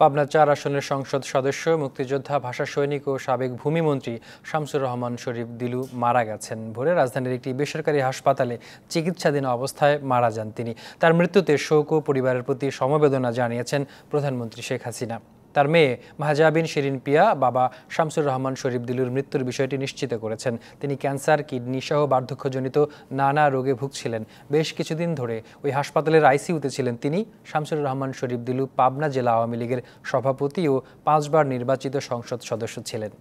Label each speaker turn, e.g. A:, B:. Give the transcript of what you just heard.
A: পাবনা চার আসনের সংসদ সদস্য মুক্তিযোদ্ধা ভাষা সৈনিক ও সাবেক ভূমিমন্ত্রী শামসুর রহমান শরীফ দিলু মারা গেছেন ভোরে রাজধানীর একটি বেসরকারি হাসপাতালে চিকিৎসাধীন অবস্থায় মারা যান তিনি তার মৃত্যুতে শোক ও পরিবারের প্রতি সমবেদনা জানিয়েছেন প্রধানমন্ত্রী শেখ হাসিনা তার মেয়ে মাহজাবিন শিরিন পিয়া বাবা শামসুর রহমান শরীফ দিলুর মৃত্যুর বিষয়টি নিশ্চিত করেছেন তিনি ক্যান্সার কিডনি সহ বার্ধক্যজনিত নানা রোগে ভুগছিলেন বেশ কিছুদিন ধরে ওই হাসপাতালের আইসিউতে ছিলেন তিনি শামসুর রহমান শরীফ দিলু পাবনা জেলা আওয়ামী লীগের সভাপতি ও পাঁচবার নির্বাচিত সংসদ সদস্য ছিলেন